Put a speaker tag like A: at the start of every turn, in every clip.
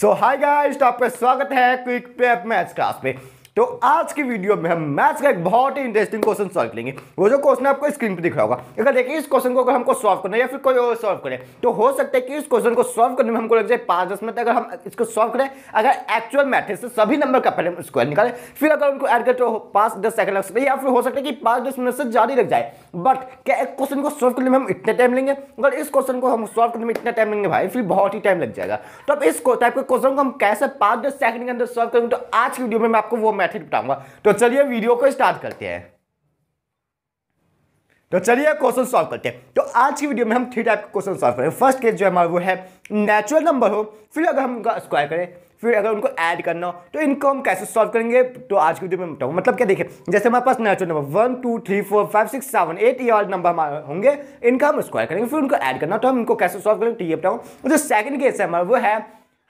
A: सो hi guys तो आपका स्वागत है क्विक प्रेप मैच क्लास पे तो आज की वीडियो में हम मैथ्स का एक बहुत ही इंटरेस्टिंग क्वेश्चन सॉल्व करेंगे वो जो क्वेश्चन आपको स्क्रीन पर दिख रहा होगा अगर देखिए इस क्वेश्चन को अगर हमको सॉल्व करना है या फिर कोई और सॉल्व करें तो हो सकता है कि इस क्वेश्चन को सॉल्व करने में हमको लग जाए पांच दस मिनट अगर हम इसको सॉल्व करें अगर एक्चुअल मैथ से सभी नंबर का पहले स्क्वायर निकालें फिर अगर उनको एड करें तो पांच दस सेकंड लग सकते या फिर हो सकता है कि पांच दस मिनट से ज़्यादा लग जाए बट क्या एक क्वेश्चन को सॉल्व करने में हम इतने टाइम लेंगे अगर इस क्वेश्चन को हम सॉल्व करने में इतना टाइम लेंगे भाई फिर बहुत ही टाइम लग जाएगा तो अब इस टाइप के क्वेश्चन को हम कैसे पांच दस सेकंड के अंदर सॉल्व करेंगे तो आज की वीडियो में मैं आपको वो मैथ मैथड बताऊंगा तो चलिए वीडियो को स्टार्ट करते हैं तो चलिए क्वेश्चन सॉल्व करते हैं तो आज की वीडियो में हम थ्री टाइप के क्वेश्चन सॉल्व करें फर्स्ट केस जो हमारा वो है नेचुरल नंबर हो फिर अगर हम उनका स्क्वायर करें फिर अगर उनको ऐड करना हो तो इनको हम कैसे सॉल्व करेंगे तो आज की वीडियो में बताऊँ मतलब क्या देखें जैसे हमारे पास natural number one two three four five six seven eight ये और नंबर हमारे होंगे इनका हम स्क्वायर करेंगे फिर उनको ऐड करना तो हम इनको कैसे सॉल्व करेंगे तो ये बताऊँ जो सेकंड केस है हमारा वो है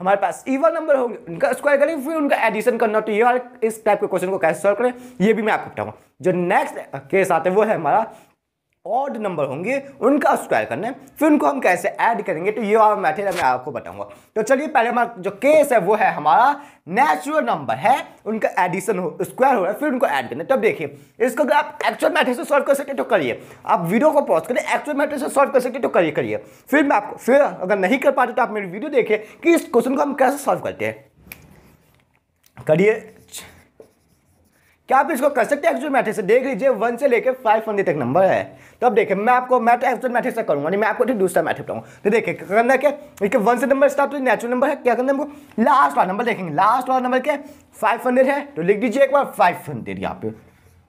A: हमारे पास इवन e नंबर होंगे उनका स्क्वायर करेंगे फिर उनका एडिशन करना तो ये और इस टाइप के क्वेश्चन को कैसे सॉल्व करें ये भी मैं आपको बताऊंगा जो नेक्स्ट केस आते हैं वो है हमारा ऑड नंबर होंगे उनका स्क्वायर करना है फिर उनको हम कैसे ऐड करेंगे तो ये और मैथड मैं आपको बताऊंगा तो चलिए पहले हमारा जो केस है वो है हमारा नेचुरल नंबर है उनका एडिशन हो स्क्वायर हो रहा है फिर उनको ऐड करना है तब तो देखिए इसको अगर आप एक्चुअल मैथड से सॉल्व कर सकते तो करिए आप वीडियो को पॉज करें एक्चुअल मैथड से सॉल्व कर सकते तो करिए करिए फिर मैं आपको फिर अगर नहीं कर पाते तो आप मेरी वीडियो देखें कि इस क्वेश्चन को हम कैसे सॉल्व करते हैं करिए क्या आप इसको कर सकते हैं एक्चुअल मैट्रिक्स से देख लीजिए वन से लेकर फाइव हंड्रेड तक नंबर है तो अब देखिए मैं आपको मैट एक्चुअल मैट्रिक्स से करूँगा नहीं मैं आपको तो दूसरा मैट्रिक बताऊँ तो देखिए करना क्या देखिए वन से नंबर स्टार्ट तो नेचुरल नंबर है क्या करना है लास्ट वाला नंबर देखेंगे लास्ट वाला नंबर क्या है फाइव है तो लिख दीजिए एक बार फाइव हंड्रेड यहाँ पे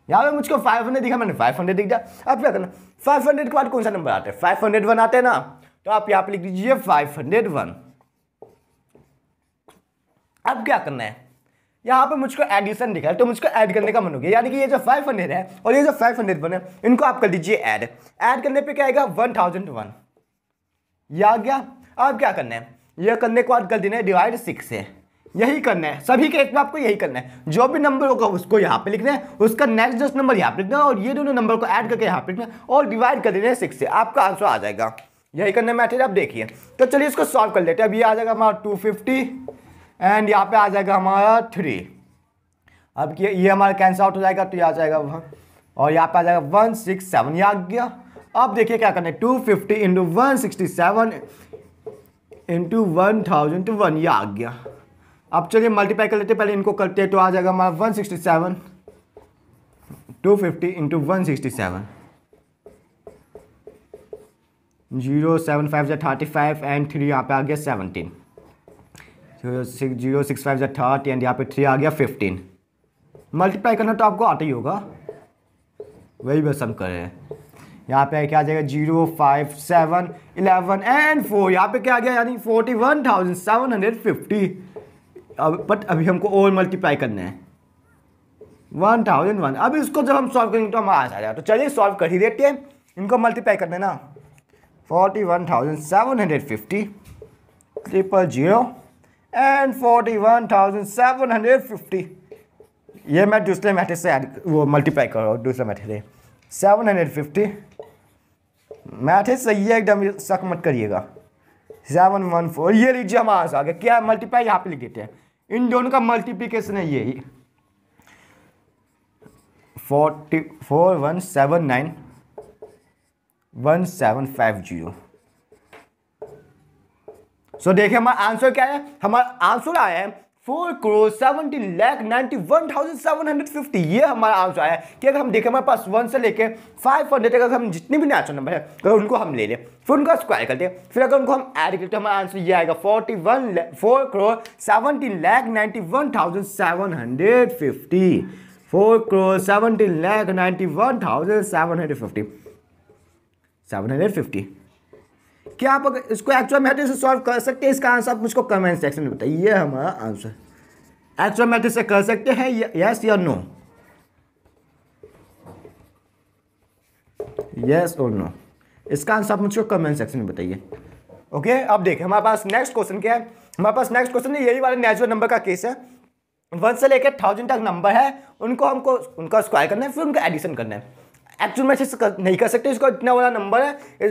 A: यहाँ पे मुझको फाइव हंड्रेड दिखा मैंने फाइव हंड्रेड दिख दिया अब क्या करना फाइव हंड्रेड के बाद कौन सा नंबर आता है फाइव हंड्रेड वन आते हैं ना तो आप यहाँ पे लिख दीजिए फाइव हंड्रेड वन अब क्या करना है यहाँ पे मुझको एडिशन दिखा है तो मुझको ऐड करने का मन हो गया यानी कि ये जो 500 है और ये जो हंड्रेड बने इनको आप कर दीजिए ऐड ऐड करने पे क्या आएगा 1001 ये आ गया अब क्या करना है यह करने को बाद कर देना है डिवाइड सिक्स से यही करना है सभी के एक में आपको यही करना है जो भी नंबर होगा उसको यहाँ पे लिखना है उसका नेक्स्ट जस्ट नंबर यहाँ पे लिखना है और ये दोनों नंबर को ऐड करके यहाँ पे लिखना है और डिवाइड कर देना है सिक्स से आपका आंसर आ जाएगा यही करना मैथड आप देखिए तो चलिए इसको सॉल्व कर लेते हैं अब ये आ जाएगा हमारा टू फिफ्टी एंड यहाँ पे आ जाएगा हमारा थ्री अब ये ये हमारा कैंसिल आउट हो जाएगा तो ये आ जाएगा वन और यहाँ पे आ जाएगा वन सिक्स सेवन ये आ गया अब देखिए क्या करना है two fifty into one sixty seven into one thousand two one ये आ गया अब चलिए मल्टीप्लाई कर लेते पहले इनको करते हैं तो आ जाएगा हमारा one sixty seven two fifty into one sixty seven zero seven five जो थर्टी फाइव एंड थ्री यहाँ पे आ गया seventeen six zero six five जै थर्टी एंड यहाँ पे थ्री आ गया फिफ्टीन मल्टीप्लाई करना तो आपको आता ही होगा वही बस हम कर रहे हैं यहाँ पे क्या आ जाएगा zero five seven eleven and four यहाँ पे क्या आ गया यानी forty one thousand seven hundred fifty अब बट अभी हमको और मल्टीप्लाई करना है वन थाउजेंड वन अभी इसको जब हम सॉल्व करेंगे तो हमारा आ जाएगा तो चलिए सॉल्व कर ही देते हैं इनको मल्टीप्लाई करना है ना forty one thousand seven hundred fifty triple zero and forty one thousand seven hundred fifty ये मैं दूसरे मैथ से ऐड वो मल्टीप्लाई कर रहा हूँ दूसरे मैथ से सेवन हंड्रेड फिफ्टी मैट्रिक सही है एकदम शक मत करिएगा सेवन वन फोर ये लीजिए हमारा आगे क्या मल्टीप्लाई यहाँ पे लिख देते हैं इन दोनों का मल्टीप्लीकेशन है ये forty four one seven nine one seven five zero so देखिए हमारा आंसर क्या है हमारा आंसर आया है four crore seventeen lakh ninety one thousand seven hundred fifty ये हमारा आंसर आया कि अगर हम देखें हमारे पास वन से लेके फाइव हंड्रेड तक अगर हम जितने भी नेचुरल नंबर है अगर उनको हम ले लें फिर उनका स्क्वायर करते हैं फिर अगर उनको हम ऐड करते हैं हमारा आंसर ये आएगा forty one four crore seventeen lakh ninety one thousand seven hundred fifty four crore seventeen lakh ninety one thousand seven hundred fifty seven hundred fifty क्या आप इसको एक्चुअल मैथड से सॉल्व कर सकते हैं इसका आंसर आप मुझको कमेंट सेक्शन में बताइए ये हमारा आंसर एक्चुअल मैथड से कर सकते हैं यस या नो यस और नो इसका आंसर आप मुझको कमेंट सेक्शन में बताइए ओके okay, अब देखें हमारे पास नेक्स्ट क्वेश्चन क्या है हमारे पास नेक्स्ट क्वेश्चन यही वाले नेचुरल नंबर का केस है वन से लेकर थाउजेंड तक नंबर है उनको हमको उनका स्क्वायर करना है फिर उनका एडिशन करना है एक्चुअल मैटर से नहीं कर सकते इसको इतना बड़ा नंबर है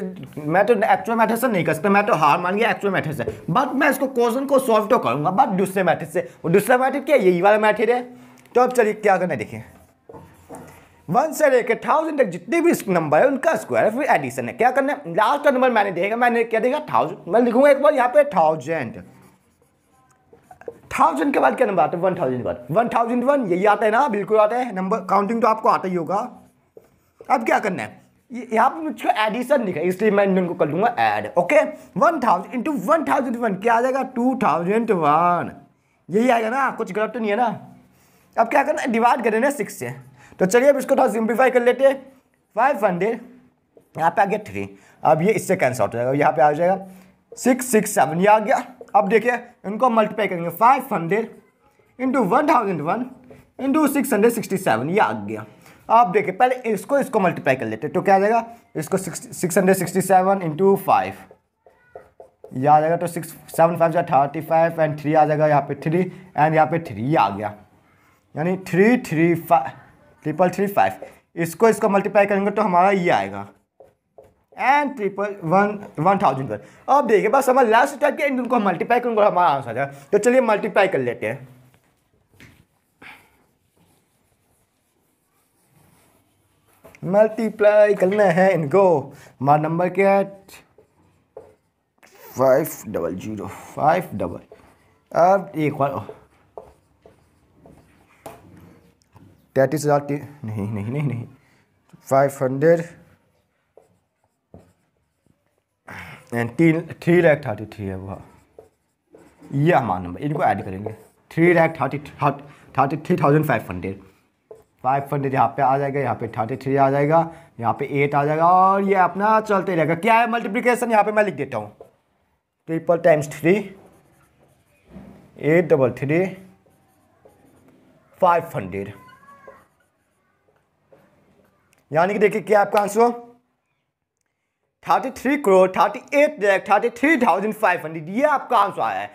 A: मैं तो एक्चुअल मैटर से नहीं कर सकता मैं तो हार मान गया एक्चुअल मैटर से बट मैं इसको क्वेश्चन को सॉल्व तो करूंगा बट दूसरे मैथड से दूसरा मैथड क्या यही वाला मैथड है तो अब चलिए क्या करना देखिए वन से लेकर थाउजेंड तक जितने भी नंबर है उनका स्क्वायर फिर एडिशन है क्या करना है लास्ट का नंबर मैंने देखा मैंने क्या देखा थाउजेंड मैं लिखूंगा एक बार यहाँ पे थाउजेंड थाउजेंड के बाद क्या नंबर आता है वन थाउजेंड के बाद वन थाउजेंड वन यही आता है ना बिल्कुल आता है नंबर काउंटिंग तो आपको आता ही होगा अब क्या करना है यहाँ पर मुझको एडिशन लिखा है इसलिए मैं इनको कर लूँगा add okay one thousand into one thousand one क्या आ जाएगा टू थाउजेंड वन यही आएगा ना कुछ गलत तो नहीं है ना अब क्या करना है डिवाइड कर देना सिक्स से तो चलिए अब इसको थोड़ा सिंप्लीफाई कर लेते हैं फाइव हंड्रेड यहाँ पे आ गया थ्री अब ये इससे कैंसिल आउट हो जाएगा यहाँ पर आ जाएगा सिक्स सिक्स सेवन ये आ गया अब देखिए इनको मल्टीप्लाई करेंगे five hundred into one thousand one into six hundred sixty seven ये आ गया आप देखिए पहले इसको इसको मल्टीप्लाई कर लेते तो क्या आ जाएगा इसको six hundred sixty seven into five यह आ जाएगा तो सिक्स सेवन फाइव या थर्टी फाइव एंड थ्री आ जाएगा यहाँ पे थ्री एंड यहाँ पे थ्री आ गया यानी three three five triple three five इसको इसको मल्टीप्लाई करेंगे तो हमारा ये आएगा and triple one one thousand पर अब देखिए बस हमारे लास्ट टाइप के इन दोनों को मल्टीप्लाई करेंगे हमारा आंसर आ जाएगा तो चलिए मल्टीप्लाई कर लेते हैं मल्टीप्लाई करना है इनको हमारा नंबर क्या है five double zero five double अब एक बार तैतीस हज़ार तीन नहीं नहीं नहीं नहीं फाइव हंड्रेड एंड तीन थ्री लैख थर्टी थ्री है वो ये हमारा नंबर इनको ऐड करेंगे three lakh thirty thirty three thousand five hundred five hundred यहाँ पे आ जाएगा यहाँ पे थर्टी थ्री आ जाएगा यहाँ पे एट आ जाएगा और ये अपना चलते रहेगा क्या है मल्टीप्लीकेशन यहाँ पे मैं लिख देता हूँ triple times three eight double three five hundred यानी कि देखिए क्या आपका answer thirty three crore thirty eight thirty three thousand five hundred ये आपका आंसर आया है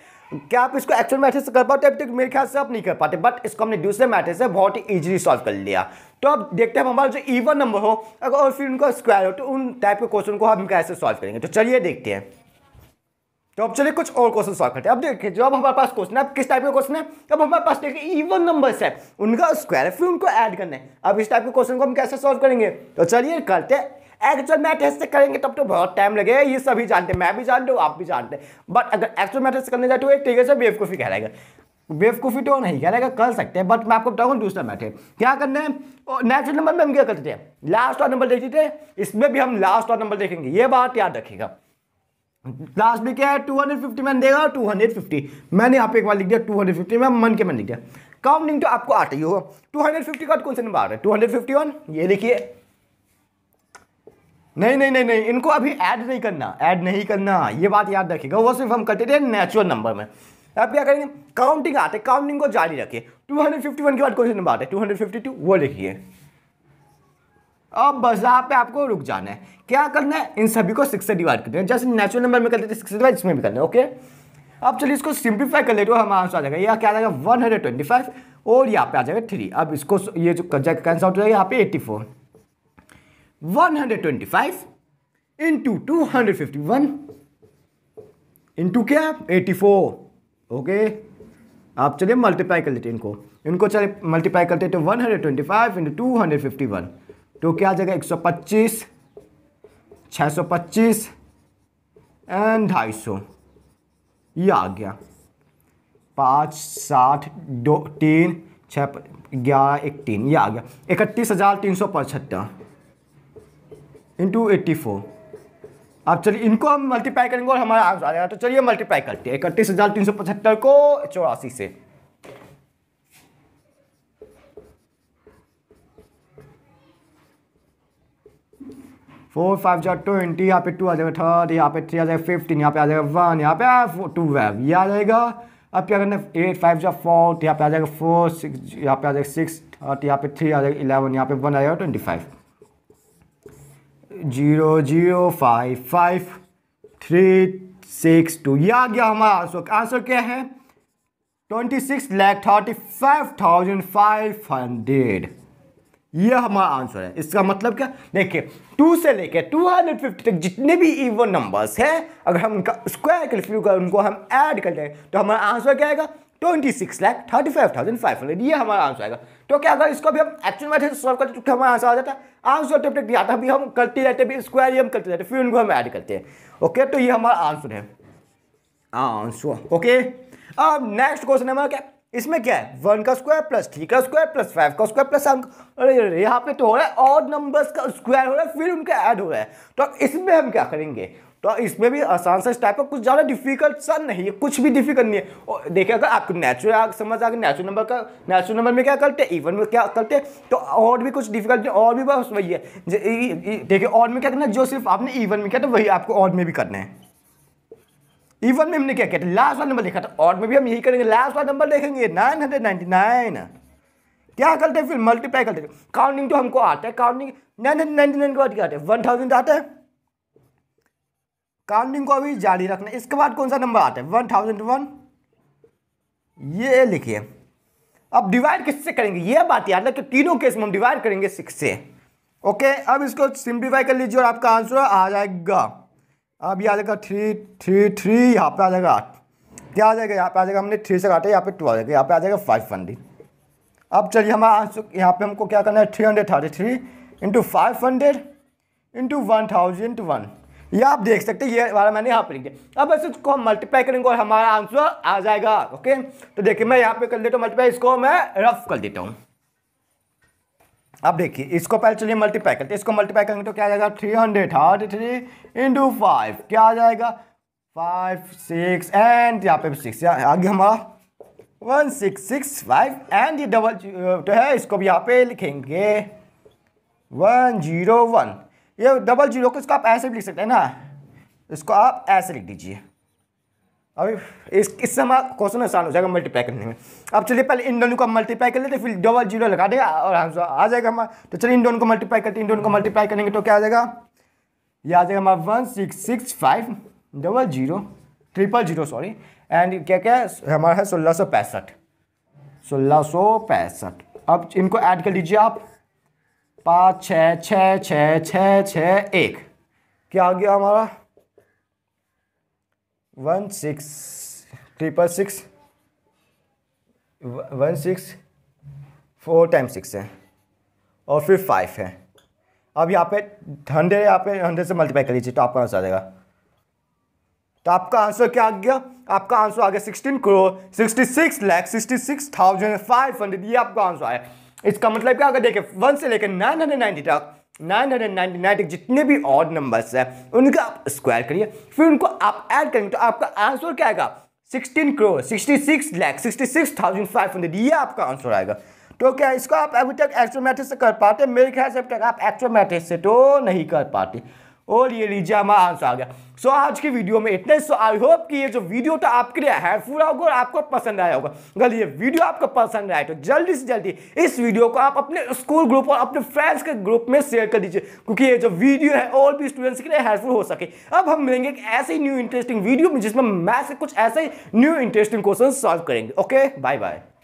A: क्या आप इसको एक्चुअल मैथड से कर पाते अब तक मेरे ख्याल से आप नहीं कर पाते बट इसको हमने दूसरे मैथड से बहुत ही ईजिली सॉल्व कर लिया तो आप देखते हैं हमारा जो ईवन नंबर हो अगर और फिर उनका स्क्वायर हो तो उन टाइप के क्वेश्चन को हम कैसे सॉल्व करेंगे तो चलिए देखते हैं तो अब चलिए कुछ और क्वेश्चन सॉल्व करते हैं अब देखिए जो अब हमारे पास क्वेश्चन है अब किस टाइप का क्वेश्चन है अब हमारे पास देखिए इवन नंबर्स है उनका स्क्वायर है फिर उनको ऐड करना है अब इस टाइप के क्वेश्चन को हम कैसे सॉल्व करेंगे तो चलिए करते हैं एक्चुअल मैथ से करेंगे तब तो बहुत टाइम लगेगा ये सभी जानते हैं मैं भी जानता हूँ आप भी जानते हैं बट अगर एक्चुअल मैथ से करने जाए तो एक तरीके से बेवकूफ़ी कहलाएगा बेवकूफ़ी तो नहीं कहलाएगा कर सकते हैं बट मैं आपको बताऊँ दूसरा मैथ क्या करना है नेचुरल नंबर में हम क्या करते थे लास्ट और नंबर देखते थे इसमें भी हम लास्ट और नंबर देखेंगे ये बात याद रखेगा लास्ट भी क्या है टू हंड्रेड फिफ्टी मैंने देगा टू हंड्रेड फिफ्टी मैंने यहाँ पे एक बार लिख दिया टू हंड्रेड फिफ्टी में मन के मन लिख दिया काउंटिंग तो आपको आती ही होगा टू हंड्रेड फिफ्टी का कौन सा नंबर आ रहा है टू हंड्रेड फिफ्टी वन ये लिखिए नहीं नहीं नहीं नहीं इनको अभी ऐड नहीं करना ऐड नहीं करना ये बात याद रखिएगा वो सिर्फ हम करते थे नेचुरल नंबर में अब क्या करेंगे काउंटिंग आते काउंटिंग को जारी रखिए 251 के बाद क्वेश्चन नंबर आता है 252 वो लिखिए अब बस यहाँ पे आपको रुक जाना है क्या करना है इन सभी को सिक्स से डिवाइड करना है जैसे नेचुरल नंबर में करते थे सिक्स से डिवाइड इसमें भी करना है ओके अब चलिए इसको सिंप्लीफाई कर लेते हो हमारा आंसर आ जाएगा यह क्या आ जाएगा वन और यहाँ पे आ जाएगा थ्री अब इसको ये जो जाएगा आउट हो जाएगा यहाँ पे eighty four 125 into two hundred fifty one into क्या एटी फोर ओके आप चलिए मल्टीप्लाई कर लेते इनको इनको चलिए मल्टीप्लाई करते तो one hundred twenty five two hundred fifty one तो क्या आ जाएगा एक सौ पच्चीस सौ पच्चीस एंड ढाई सौ ये आ गया पाँच साठ दो तीन छः ग्यारह एक तीन ये आ गया इकतीस हज़ार तीन सौ पचहत्तर इंटू एट्टी फोर अब चलिए इनको हम मल्टीप्लाई करेंगे और हमारा आंसर आ जाएगा तो चलिए मल्टीप्लाई करते हैं इकतीस हज़ार तीन सौ पचहत्तर को चौरासी से फोर फाइव जो ट्वेंटी यहाँ पे टू आ जाएगा थर्ड यहाँ पे थ्री आ जाएगा फिफ्टीन यहाँ पे आ जाएगा वन यहाँ पे टू वेव ये आ जाएगा अब क्या करना एट फाइव जो फोर्थ यहाँ पे आ जाएगा फोर सिक्स यहाँ पे आ जाएगा सिक्स थर्ट यहाँ पे थ्री आ जाएगा इलेवन यहाँ पे वन आ जाएगा twenty five zero zero five five three six two यह आ गया हमारा आंसर आंसर क्या है twenty six lakh thirty five thousand five hundred यह हमारा आंसर है इसका मतलब क्या देखिए टू से लेकर टू हंड्रेड फिफ्टी तक जितने भी इवन नंबर्स हैं अगर हम उनका स्क्वायर कर उनको हम ऐड कर लें तो हमारा आंसर क्या आएगा ट्वेंटी लाख थर्टी ये हमारा आंसर आएगा तो क्या अगर इसको भी हम एक्चुअल मैथ से सॉल्व करते तो हमारा आंसर आ जाता है आंसर तो अपने आता भी हम करते रहते भी स्क्वायर ही हम करते रहते फिर उनको हम ऐड करते हैं ओके तो ये हमारा आंसर है आंसर ओके अब नेक्स्ट क्वेश्चन हमारा क्या इसमें क्या है वन का स्क्वायर प्लस थ्री का स्क्वायर प्लस फाइव का स्क्वायर प्लस सेवन अरे यहाँ पे तो हो रहा है और नंबर्स का स्क्वायर हो रहा है फिर उनका ऐड हो रहा है तो अब इसमें हम क्या करेंगे तो इसमें भी आसान सा स्टेप है कुछ ज़्यादा डिफिकल्ट सा नहीं है कुछ भी डिफिकल्ट नहीं है देखिए अगर आपको नेचुरल समझ आ गया नेचुरल नंबर का नेचुरल नंबर में क्या करते हैं इवन में क्या करते हैं तो और भी कुछ डिफिकल्ट और भी बस वही है देखिए और में क्या करना जो सिर्फ आपने इवन में किया था तो वही आपको और में भी करना है इवन में हमने क्या किया था लास्ट वाला नंबर देखा था और में भी हम यही करेंगे लास्ट वाला नंबर देखेंगे नाइन हंड्रेड नाइन्टी नाइन क्या करते हैं फिर मल्टीप्लाई करते हैं काउंटिंग तो हमको आता है counting nine hundred ninety nine के बाद क्या आता है वन थाउजेंड आता है काउंटिंग को अभी जारी रखना इसके बाद कौन सा नंबर आता है वन थाउजेंड वन ये लिखिए अब डिवाइड किससे करेंगे ये बात याद रखिए तीनों केस में हम डिवाइड करेंगे सिक्स से ओके अब इसको सिंप्लीफाई कर लीजिए और आपका आंसर आ जाएगा अब ये आ जाएगा थ्री थ्री थ्री यहाँ पे आ जाएगा आठ क्या आ जाएगा यहाँ पे आ जाएगा हमने थ्री से काटा यहाँ पे टू आ जाएगा यहाँ पे आ जाएगा फाइव हंड्रेड अब चलिए हमारा आंसर यहाँ पे हमको क्या करना है three hundred thirty three into five hundred into one thousand one ये आप देख सकते हैं ये वाला मैंने यहाँ पर लिख दिया अब ऐसे इसको हम मल्टीप्लाई करेंगे और हमारा आंसर आ जाएगा ओके तो देखिए मैं यहाँ पे कर लेता हूँ मल्टीप्लाई इसको मैं रफ कर देता हूँ अब देखिए इसको पहले चलिए मल्टीप्लाई करते हैं इसको मल्टीप्लाई करेंगे तो क्या आ जाएगा three hundred thirty three into five क्या आ जाएगा फाइव सिक्स एंड यहाँ पे सिक्स आगे हमारा one six six five and ये डबल तो है इसको भी यहाँ पे लिखेंगे वन जीरो वन ये डबल जीरो को इसको आप ऐसे भी लिख सकते हैं ना इसको आप ऐसे लिख दीजिए अभी इस इससे हमारा क्वेश्चन आसान हो जाएगा मल्टीप्लाई करने में अब चलिए पहले इन दोनों को मल्टीप्लाई कर लेते फिर डबल जीरो लगा देगा और आंसर आ जाएगा हमारा तो चलिए इन दोनों को मल्टीप्लाई करते इन दोनों को मल्टीप्लाई करेंगे तो क्या आ जाएगा ये आ जाएगा हमारा one six six five double zero triple zero sorry and क्या क्या है हमारा है सोलह सौ पैंसठ सोलह सौ पैंसठ अब इनको ऐड कर लीजिए आप पाँच छ छ छ छ छ एक क्या आ गया हमारा one six triple six one six four time six है और फिर फाइव है अब यहाँ पे हंड्रेड यहाँ पे हंड्रेड से मल्टीप्लाई कर लीजिए तो आपका आंसर आ जाएगा तो आपका आंसर क्या आ गया आपका आंसर आ गया sixteen crore sixty six lakh sixty six thousand five hundred ये आपका आंसर आया इसका मतलब क्या अगर देखें वन से लेकर नाइन हंड्रेड नाइनटी तक नाइन हंड्रेड नाइनटी नाइन तक जितने भी ऑड नंबर्स हैं उनका आप स्क्वायर करिए फिर उनको आप ऐड करेंगे तो आपका आंसर क्या आएगा sixteen crore sixty six lakh sixty six thousand five hundred ये आपका आंसर आएगा तो क्या इसको आप अभी तक एक्ट्रोमेटिक्स से कर पाते मेरे ख्याल से अब तक आप एक्ट्रोमेटिक्स से तो नहीं कर पाते और ये लीजिए हमारा आंसर आ गया सो so, आज की वीडियो में इतने सो आई होप कि ये जो वीडियो था आपके लिए हेल्पफुल होगा और आपको पसंद आया होगा अगर ये वीडियो आपको पसंद आए तो जल्दी से जल्दी इस वीडियो को आप अपने स्कूल ग्रुप और अपने फ्रेंड्स के ग्रुप में शेयर कर दीजिए क्योंकि ये जो वीडियो है और भी स्टूडेंट्स के लिए हेल्पफुल हो सके अब हम मिलेंगे एक ऐसे न्यू इंटरेस्टिंग वीडियो में जिसमें मैथ से कुछ ऐसे न्यू इंटरेस्टिंग क्वेश्चन सॉल्व करेंगे ओके बाय बाय